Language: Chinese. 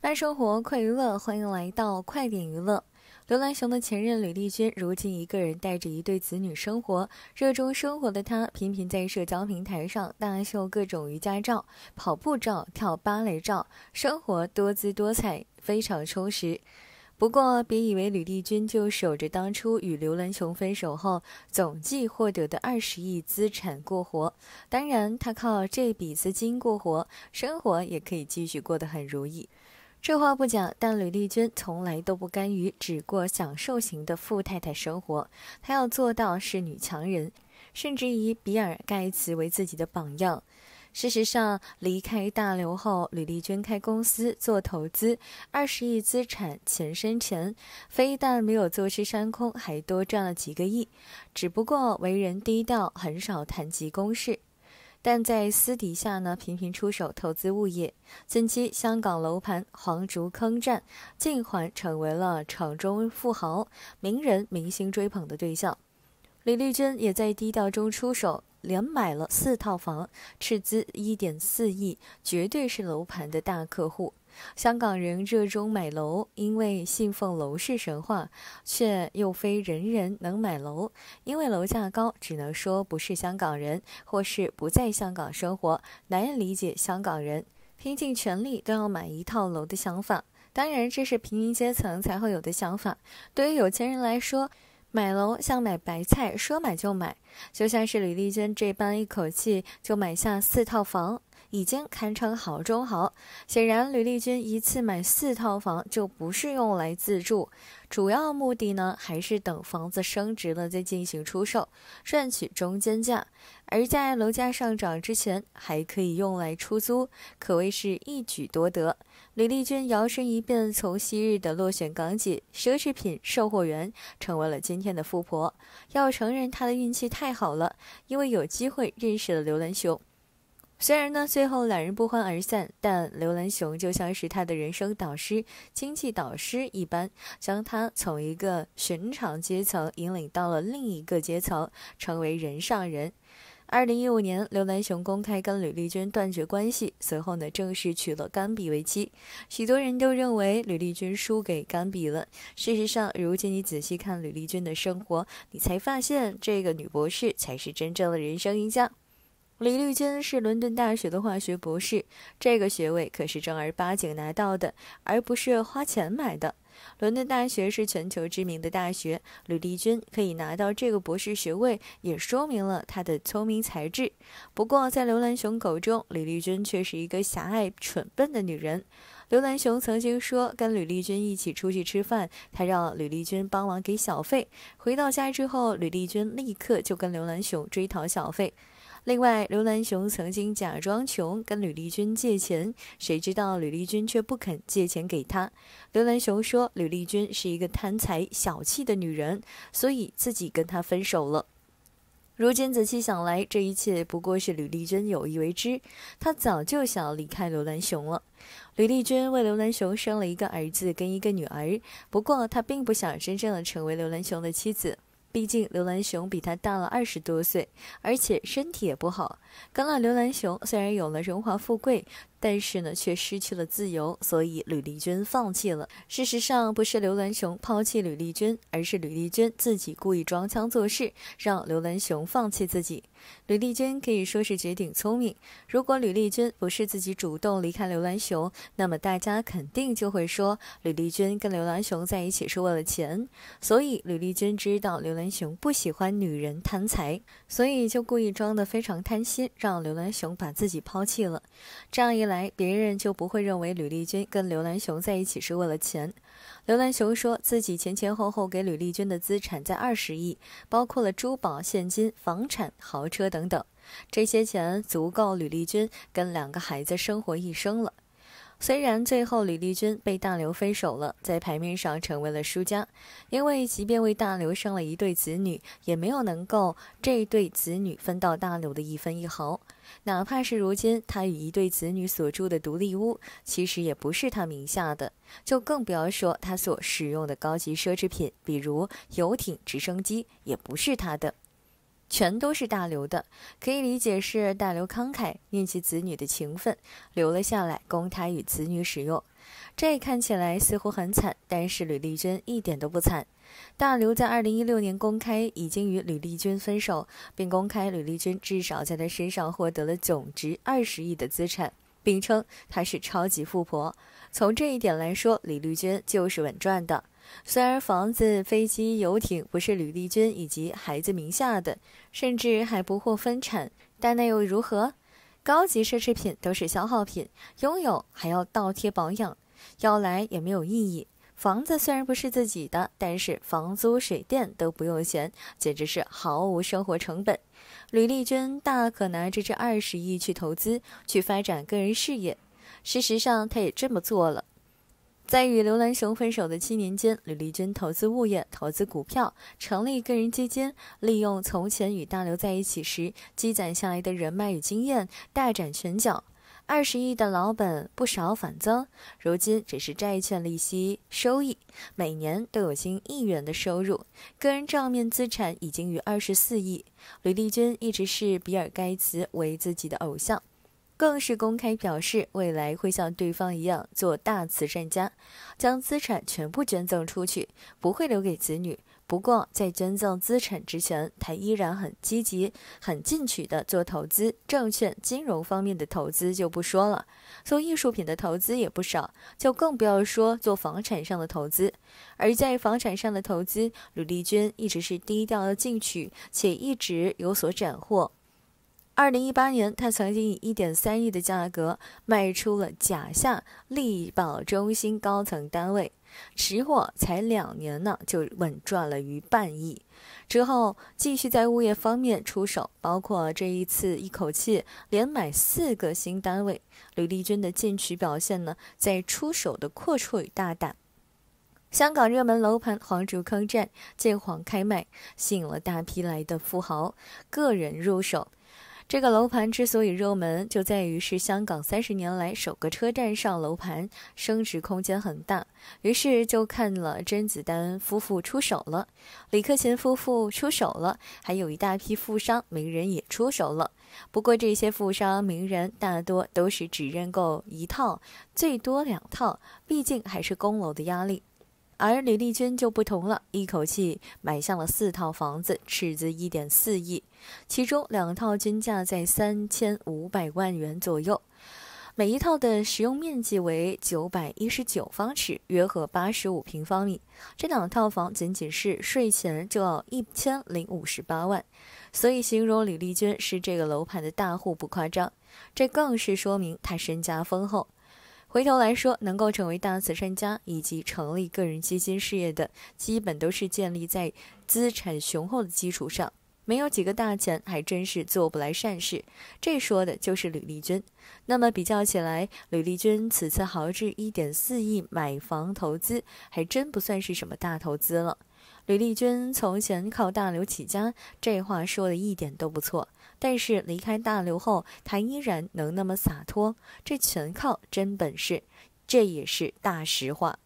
慢生活，快娱乐，欢迎来到快点娱乐。刘兰雄的前任吕丽君，如今一个人带着一对子女生活，热衷生活的她，频频在社交平台上大秀各种瑜伽照、跑步照、跳芭蕾照，生活多姿多彩，非常充实。不过，别以为吕丽君就守着当初与刘兰雄分手后总计获得的二十亿资产过活。当然，她靠这笔资金过活，生活也可以继续过得很如意。这话不假，但吕丽君从来都不甘于只过享受型的富太太生活，她要做到是女强人，甚至以比尔·盖茨为自己的榜样。事实上，离开大刘后，李丽娟开公司做投资，二十亿资产钱生钱，非但没有坐吃山空，还多赚了几个亿。只不过为人低调，很少谈及公事，但在私底下呢，频频出手投资物业，近期香港楼盘黄竹坑站，近环成为了场中富豪、名人、明星追捧的对象。李丽娟也在低调中出手。连买了四套房，斥资一点四亿，绝对是楼盘的大客户。香港人热衷买楼，因为信奉楼市神话，却又非人人能买楼，因为楼价高，只能说不是香港人，或是不在香港生活，难以理解香港人拼尽全力都要买一套楼的想法。当然，这是平民阶层才会有的想法，对于有钱人来说。买楼像买白菜，说买就买，就像是李丽娟这般一口气就买下四套房。已经堪称好中好。显然，吕丽君一次买四套房就不是用来自住，主要目的呢还是等房子升值了再进行出售，赚取中间价。而在楼价上涨之前，还可以用来出租，可谓是一举多得。吕丽君摇身一变，从昔日的落选港姐、奢侈品售货员，成为了今天的富婆。要承认她的运气太好了，因为有机会认识了刘兰雄。虽然呢，最后两人不欢而散，但刘銮雄就像是他的人生导师、经济导师一般，将他从一个寻常阶层引领到了另一个阶层，成为人上人。二零一五年，刘銮雄公开跟吕丽君断绝关系，随后呢，正式娶了甘比为妻。许多人都认为吕丽君输给甘比了，事实上，如今你仔细看吕丽君的生活，你才发现这个女博士才是真正的人生赢家。李立军是伦敦大学的化学博士，这个学位可是正儿八经拿到的，而不是花钱买的。伦敦大学是全球知名的大学，李丽君可以拿到这个博士学位，也说明了他的聪明才智。不过，在刘兰雄口中，李丽君却是一个狭隘蠢笨的女人。刘兰雄曾经说，跟李丽君一起出去吃饭，他让李丽君帮忙给小费，回到家之后，李丽君立刻就跟刘兰雄追讨小费。另外，刘南雄曾经假装穷跟吕丽君借钱，谁知道吕丽君却不肯借钱给他。刘南雄说，吕丽君是一个贪财小气的女人，所以自己跟她分手了。如今仔细想来，这一切不过是吕丽君有意为之，她早就想离开刘南雄了。吕丽君为刘南雄生了一个儿子跟一个女儿，不过她并不想真正的成为刘南雄的妻子。毕竟刘兰雄比他大了二十多岁，而且身体也不好。刚了刘兰雄，虽然有了荣华富贵。但是呢，却失去了自由，所以吕丽君放弃了。事实上，不是刘兰雄抛弃吕丽君，而是吕丽君自己故意装腔作势，让刘兰雄放弃自己。吕丽君可以说是绝顶聪明。如果吕丽君不是自己主动离开刘兰雄，那么大家肯定就会说吕丽君跟刘兰雄在一起是为了钱。所以吕丽君知道刘兰雄不喜欢女人贪财，所以就故意装得非常贪心，让刘兰雄把自己抛弃了。这样一来。来，别人就不会认为吕丽君跟刘兰雄在一起是为了钱。刘兰雄说自己前前后后给吕丽君的资产在二十亿，包括了珠宝、现金、房产、豪车等等，这些钱足够吕丽君跟两个孩子生活一生了。虽然最后李立军被大刘分手了，在牌面上成为了输家，因为即便为大刘生了一对子女，也没有能够这对子女分到大刘的一分一毫。哪怕是如今他与一对子女所住的独立屋，其实也不是他名下的，就更不要说他所使用的高级奢侈品，比如游艇、直升机，也不是他的。全都是大刘的，可以理解是大刘慷慨念及子女的情分，留了下来供他与子女使用。这看起来似乎很惨，但是吕丽君一点都不惨。大刘在二零一六年公开已经与吕丽君分手，并公开吕丽君至少在他身上获得了总值二十亿的资产。并称她是超级富婆，从这一点来说，李丽娟就是稳赚的。虽然房子、飞机、游艇不是李丽娟以及孩子名下的，甚至还不获分产，但那又如何？高级奢侈品都是消耗品，拥有还要倒贴保养，要来也没有意义。房子虽然不是自己的，但是房租水电都不用钱，简直是毫无生活成本。吕丽君大可拿着这二十亿去投资，去发展个人事业。事实上，她也这么做了。在与刘兰雄分手的七年间，吕丽君投资物业，投资股票，成立个人基金，利用从前与大刘在一起时积攒下来的人脉与经验，大展拳脚。二十亿的老本不少反增，如今只是债券利息收益，每年都有近亿元的收入。个人账面资产已经逾二十四亿。吕丽君一直是比尔·盖茨为自己的偶像，更是公开表示未来会像对方一样做大慈善家，将资产全部捐赠出去，不会留给子女。不过，在捐赠资产之前，他依然很积极、很进取地做投资，证券、金融方面的投资就不说了，做艺术品的投资也不少，就更不要说做房产上的投资。而在房产上的投资，吕丽君一直是低调而进取，且一直有所斩获。二零一八年，他曾经以一点三亿的价格卖出了甲下力宝中心高层单位。持货才两年呢，就稳赚了逾半亿。之后继续在物业方面出手，包括这一次一口气连买四个新单位。吕丽君的进取表现呢，在出手的阔绰与大胆。香港热门楼盘黄竹坑站建黄开卖，吸引了大批来的富豪个人入手。这个楼盘之所以热门，就在于是香港三十年来首个车站上楼盘，升值空间很大。于是就看了甄子丹夫妇出手了，李克勤夫妇出手了，还有一大批富商名人也出手了。不过这些富商名人大多都是只认购一套，最多两套，毕竟还是供楼的压力。而李丽娟就不同了，一口气买下了四套房子，斥资一点四亿，其中两套均价在三千五百万元左右，每一套的使用面积为九百一十九方尺，约合八十五平方米。这两套房仅仅是税前就要一千零五十八万，所以形容李丽娟是这个楼盘的大户不夸张，这更是说明她身家丰厚。回头来说，能够成为大慈善家以及成立个人基金事业的，基本都是建立在资产雄厚的基础上。没有几个大钱，还真是做不来善事。这说的就是吕丽君。那么比较起来，吕丽君此次豪掷一点四亿买房投资，还真不算是什么大投资了。吕丽君从前靠大刘起家，这话说的一点都不错。但是离开大刘后，他依然能那么洒脱，这全靠真本事，这也是大实话。